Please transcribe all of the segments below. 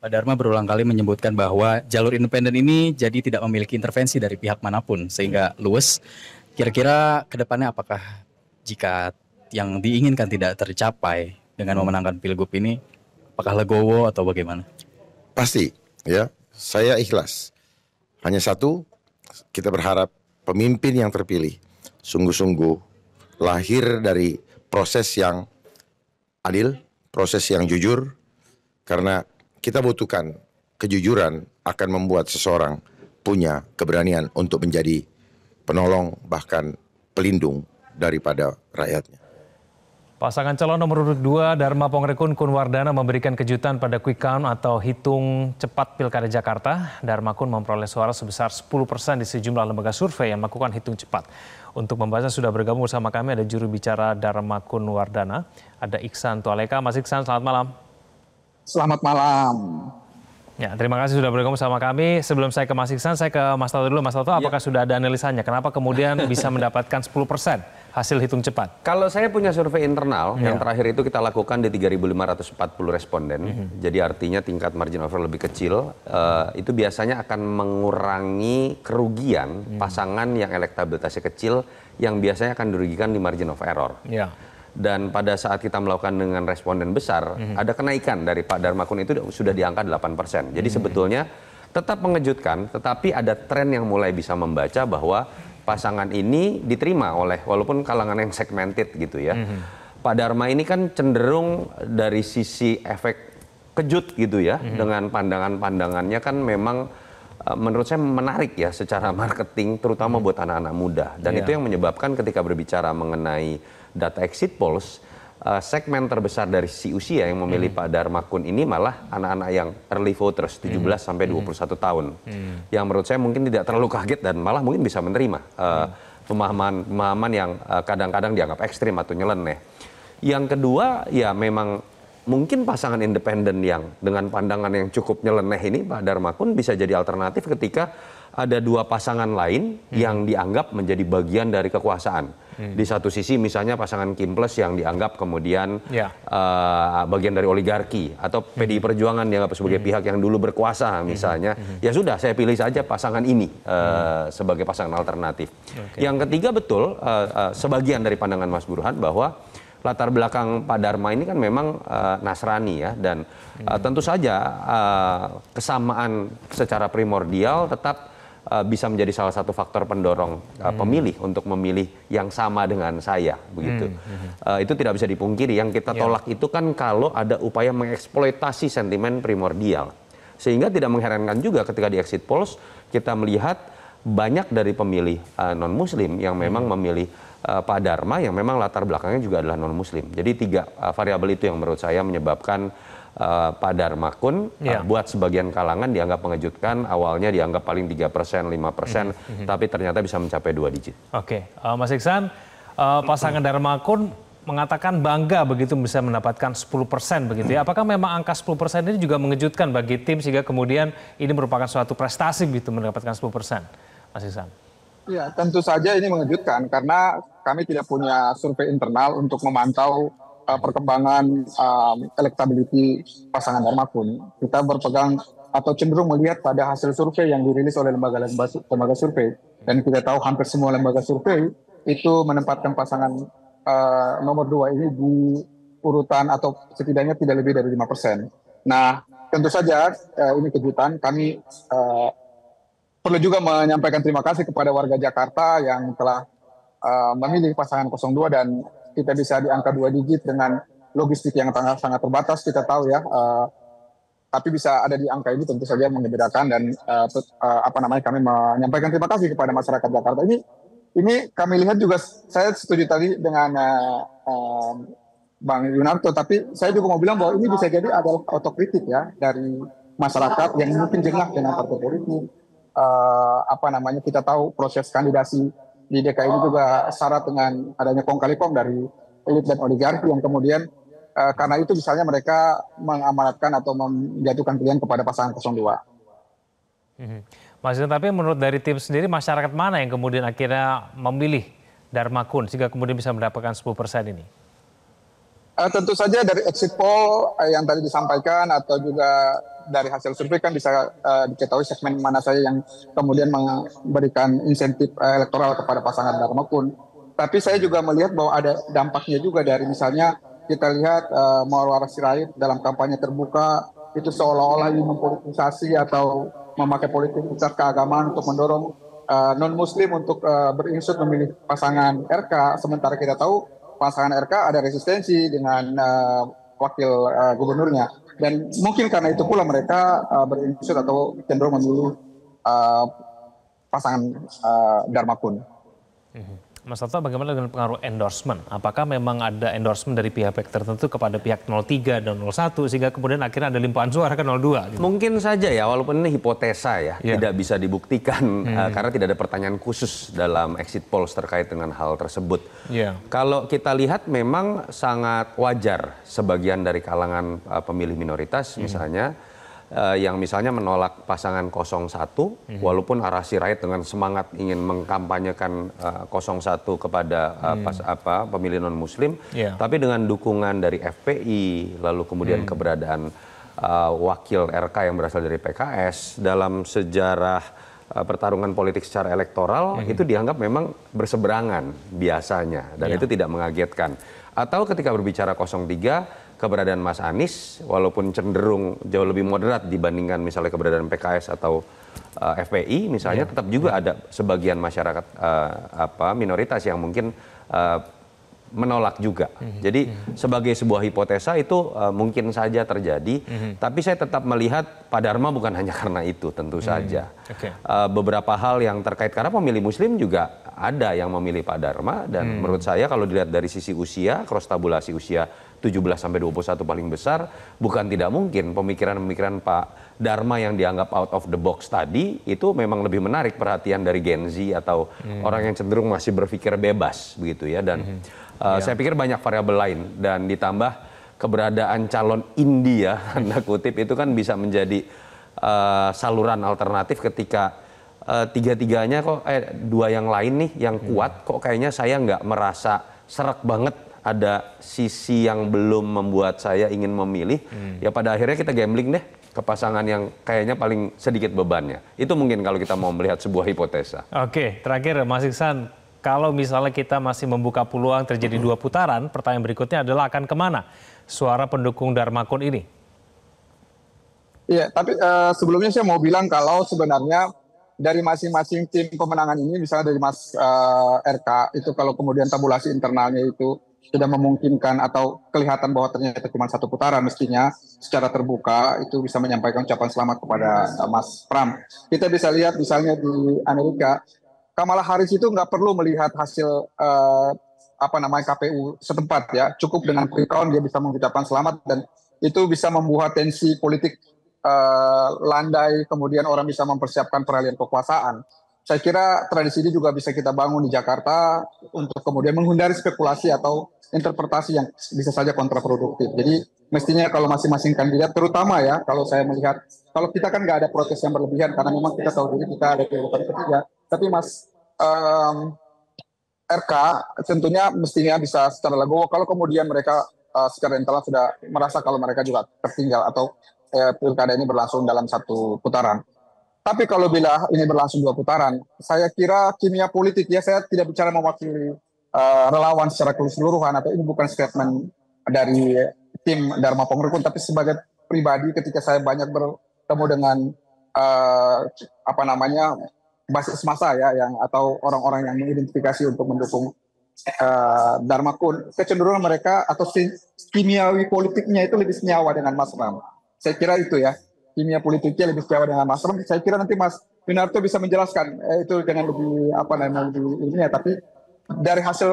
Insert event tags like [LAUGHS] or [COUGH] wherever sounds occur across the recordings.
Pak Dharma berulang kali menyebutkan bahwa jalur independen ini jadi tidak memiliki intervensi dari pihak manapun sehingga luwes. Kira-kira kedepannya apakah jika yang diinginkan tidak tercapai dengan memenangkan pilgub ini, apakah legowo atau bagaimana? Pasti, ya. Saya ikhlas. Hanya satu, kita berharap pemimpin yang terpilih sungguh-sungguh lahir dari proses yang adil, proses yang jujur, karena kita butuhkan kejujuran akan membuat seseorang punya keberanian untuk menjadi penolong bahkan pelindung daripada rakyatnya. Pasangan calon nomor urut 2 Dharma Pongrekun Kunwardana memberikan kejutan pada quick count atau hitung cepat Pilkada Jakarta. Dharma Kun memperoleh suara sebesar 10 persen di sejumlah lembaga survei yang melakukan hitung cepat. Untuk membahasnya sudah bergabung bersama kami ada juru bicara Dharma Kunwardana, ada Iksan Tualeka. Mas Iksan, selamat malam. Selamat malam. Ya, terima kasih sudah bergabung sama kami. Sebelum saya ke Mas Iksan, saya ke Mas Toto dulu. Mas Toto, ya. apakah sudah ada analisanya? Kenapa kemudian [LAUGHS] bisa mendapatkan 10 persen hasil hitung cepat? Kalau saya punya survei internal, ya. yang terakhir itu kita lakukan di 3.540 responden. Mm -hmm. Jadi artinya tingkat margin of error lebih kecil. Uh, itu biasanya akan mengurangi kerugian mm. pasangan yang elektabilitasnya kecil, yang biasanya akan dirugikan di margin of error. Ya dan pada saat kita melakukan dengan responden besar -hmm. ada kenaikan dari Pak Darmakun itu sudah di angka 8%. Jadi -hmm. sebetulnya tetap mengejutkan tetapi ada tren yang mulai bisa membaca bahwa pasangan ini diterima oleh walaupun kalangan yang segmented gitu ya. -hmm. Pak Dharma ini kan cenderung dari sisi efek kejut gitu ya -hmm. dengan pandangan-pandangannya kan memang Eh, menurut saya menarik ya secara [LAUGHS] marketing terutama hmm. buat anak-anak muda dan yeah. itu yang menyebabkan ketika berbicara mengenai data exit polls uh, segmen terbesar dari si usia yang memilih mm. Pak Dharma Kun ini malah anak-anak yang early voters 17 mm. sampai 21 hmm. satu tahun. mm. Yang menurut saya mungkin tidak terlalu kaget dan malah mungkin bisa menerima uh, pemahaman pemahaman yang kadang-kadang uh, dianggap ekstrim atau nyeleneh. Yang kedua ya memang mungkin pasangan independen yang dengan pandangan yang cukup nyeleneh ini Pak Dharma pun bisa jadi alternatif ketika ada dua pasangan lain hmm. yang dianggap menjadi bagian dari kekuasaan. Hmm. Di satu sisi misalnya pasangan Kim Plus yang dianggap kemudian yeah. Ya. uh, bagian dari oligarki atau hmm. PDI Perjuangan yang sebagai hmm. pihak yang dulu berkuasa hmm. misalnya. Hmm. Ya sudah saya pilih saja pasangan ini uh, hmm. sebagai pasangan alternatif. Okay. Yang ketiga betul uh, uh, sebagian dari pandangan Mas Burhan bahwa latar belakang Pak Dharma ini kan memang uh, Nasrani ya dan uh, tentu saja uh, kesamaan secara primordial tetap uh, bisa menjadi salah satu faktor pendorong uh, pemilih untuk memilih yang sama dengan saya begitu. Hmm. Uh, itu tidak bisa dipungkiri. Yang kita ya. tolak yeah. itu kan kalau ada upaya mengeksploitasi sentimen primordial. Sehingga tidak mengherankan juga ketika di exit polls kita melihat banyak dari pemilih uh, non muslim yang memang hmm. memilih uh, Pak Dharma yang memang latar belakangnya juga adalah non Muslim. Jadi tiga uh, variabel itu yang menurut saya menyebabkan uh, Pak Dharma Kun yeah. uh, ya. buat sebagian kalangan dianggap mengejutkan, awalnya dianggap paling tiga persen, lima persen, mhm, mhm. tapi ternyata bisa mencapai dua digit. Oke, okay. uh, Mas Iksan, uh, pasangan Dharma Kun mengatakan bangga begitu bisa mendapatkan 10% begitu ya. Hmm. Apakah memang angka 10% ini juga mengejutkan bagi tim sehingga kemudian ini merupakan suatu prestasi begitu mendapatkan 10%? Mas Iksan. Ya, tentu saja ini mengejutkan karena kami tidak punya survei internal untuk memantau uh, perkembangan um, eh, elektability pasangan Darmakun. Kita berpegang atau cenderung melihat pada hasil survei yang dirilis oleh lembaga-lembaga survei dan kita tahu hampir semua lembaga survei itu menempatkan pasangan uh, nomor dua ini di urutan atau setidaknya tidak lebih dari lima persen. Nah, tentu saja uh, ini kejutan. Kami uh, perlu juga menyampaikan terima kasih kepada warga Jakarta yang telah uh, memilih pasangan 02 dan kita bisa di angka dua digit dengan logistik yang sangat, sangat terbatas kita tahu ya. Uh, tapi bisa ada di angka ini tentu saja mengembirakan dan uh, uh, apa namanya kami menyampaikan terima kasih kepada masyarakat Jakarta ini ini kami lihat juga saya setuju tadi dengan uh, um, Bang Yunarto tapi saya juga mau bilang bahwa ini bisa jadi adalah otokritik ya dari masyarakat yang mungkin jengah dengan partai politik uh, apa namanya kita tahu proses kandidasi di DKI ini juga syarat dengan adanya kong kali kong dari elit dan oligarki yang kemudian uh, karena itu misalnya mereka mengamanatkan atau menjatuhkan pilihan kepada pasangan 02. Hmm. Mas tapi menurut dari tim sendiri masyarakat mana yang kemudian akhirnya memilih Dharma Kun sehingga kemudian bisa mendapatkan 10% ini? Uh, tentu saja dari exit poll eh, yang tadi disampaikan atau juga dari hasil survei kan bisa uh, diketahui segmen mana saja yang kemudian memberikan insentif uh, elektoral kepada pasangan Kun. Tapi saya juga melihat bahwa ada dampaknya juga dari misalnya kita lihat uh, Mawar Sirait dalam kampanye terbuka itu seolah-olah ingin mempolitisasi atau memakai politik besar keagamaan untuk mendorong uh, non-muslim untuk uh, berinsut memilih pasangan RK. Sementara kita tahu pasangan RK ada resistensi dengan uh, wakil uh, gubernurnya dan mungkin karena itu pula mereka uh, eh, berinisiatif atau cenderung memilih uh, pasangan uh, Dharma Kun. Mm -hmm. Mas Toto, bagaimana dengan pengaruh endorsement? Apakah memang ada endorsement dari pihak-pihak tertentu kepada pihak 03 dan 01 sehingga kemudian akhirnya ada limpahan suara ke 02? Gitu? Mungkin saja ya, walaupun ini hipotesa ya, yeah. tidak bisa dibuktikan hmm. uh, karena tidak ada pertanyaan khusus dalam exit polls terkait dengan hal tersebut. Yeah. Kalau kita lihat memang sangat wajar sebagian dari kalangan uh, pemilih minoritas hmm. misalnya uh, yang misalnya menolak pasangan 01 mm-hmm. walaupun arah Sirait dengan semangat ingin mengkampanyekan uh, eh, 01 kepada uh, mm. pas apa pemilih non muslim yeah. tapi dengan dukungan dari FPI lalu kemudian mm. keberadaan uh, wakil RK yang berasal dari PKS dalam sejarah pertarungan politik secara elektoral mm-hmm. itu dianggap memang berseberangan biasanya dan yeah. itu tidak mengagetkan atau ketika berbicara 03 keberadaan Mas Anies walaupun cenderung jauh lebih moderat dibandingkan misalnya keberadaan PKS atau uh, eh, FPI misalnya yeah. tetap juga yeah. ada sebagian masyarakat uh, apa minoritas yang mungkin uh, menolak juga. Mm-hmm. Jadi mm-hmm. sebagai sebuah hipotesa itu uh, mungkin saja terjadi, mm-hmm. tapi saya tetap melihat Pak Dharma bukan hanya karena itu tentu mm-hmm. saja. Okay. Uh, beberapa hal yang terkait karena pemilih Muslim juga ada yang memilih Pak Dharma dan hmm. menurut saya kalau dilihat dari sisi usia, cross tabulasi usia 17 sampai 21 paling besar, bukan tidak mungkin pemikiran-pemikiran Pak Dharma yang dianggap out of the box tadi itu memang lebih menarik perhatian dari Gen Z atau hmm. orang yang cenderung masih berpikir bebas begitu ya dan hmm. uh, ya. saya pikir banyak variabel lain dan ditambah keberadaan calon India [LAUGHS] tanda kutip itu kan bisa menjadi uh, saluran alternatif ketika uh, tiga-tiganya kok eh dua yang lain nih yang hmm. kuat kok kayaknya saya nggak merasa serak banget ada sisi yang belum membuat saya ingin memilih hmm. ya pada akhirnya kita gambling deh ke pasangan yang kayaknya paling sedikit bebannya itu mungkin kalau kita mau melihat sebuah hipotesa oke terakhir Mas Iksan kalau misalnya kita masih membuka peluang terjadi hmm. dua putaran pertanyaan berikutnya adalah akan kemana suara pendukung Darmakun ini Iya, tapi uh, sebelumnya saya mau bilang kalau sebenarnya dari masing-masing tim pemenangan ini, misalnya dari Mas uh, eh, RK, itu kalau kemudian tabulasi internalnya itu tidak memungkinkan atau kelihatan bahwa ternyata cuma satu putaran mestinya secara terbuka itu bisa menyampaikan ucapan selamat kepada uh, Mas Pram. Kita bisa lihat misalnya di Amerika, Kamala Harris itu nggak perlu melihat hasil uh, apa namanya KPU setempat ya, cukup dengan pre-count dia bisa mengucapkan selamat dan itu bisa membuat tensi politik uh, landai, kemudian orang bisa mempersiapkan peralihan kekuasaan. Saya kira tradisi ini juga bisa kita bangun di Jakarta untuk kemudian menghindari spekulasi atau interpretasi yang bisa saja kontraproduktif. Jadi mestinya kalau masing-masing kandidat, terutama ya kalau saya melihat, kalau kita kan nggak ada protes yang berlebihan karena memang kita tahu diri kita ada kehidupan ketiga. Tapi Mas um, RK tentunya mestinya bisa secara legowo kalau kemudian mereka uh, secara internal sudah merasa kalau mereka juga tertinggal atau eh, pilkada ini berlangsung dalam satu putaran. Tapi kalau bila ini berlangsung dua putaran, saya kira kimia politik ya saya tidak bicara mewakili uh, relawan secara keseluruhan atau ini bukan statement dari tim Dharma Pongrukun, tapi sebagai pribadi ketika saya banyak bertemu dengan uh, apa namanya basis masa ya yang atau orang-orang yang mengidentifikasi untuk mendukung uh, Dharma Kun, kecenderungan mereka atau si kimiawi politiknya itu lebih senyawa dengan Mas Ram. Saya kira itu ya. Kimia politiknya lebih sejawa dengan Mas Ram. Saya kira nanti Mas Winarto bisa menjelaskan eh, itu dengan lebih apa namanya lebih ini ya. Tapi dari hasil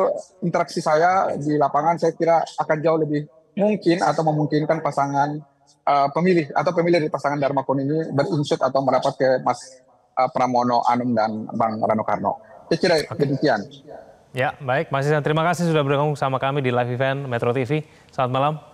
interaksi saya di lapangan, saya kira akan jauh lebih mungkin atau memungkinkan pasangan uh, pemilih atau pemilih di pasangan Dharma Kun ini berunsur atau merapat ke Mas uh, Pramono Anum dan Bang Rano Karno. Saya kira okay. demikian. Ya, baik. Mas Isan, terima kasih sudah bergabung sama kami di live event Metro TV. Selamat malam.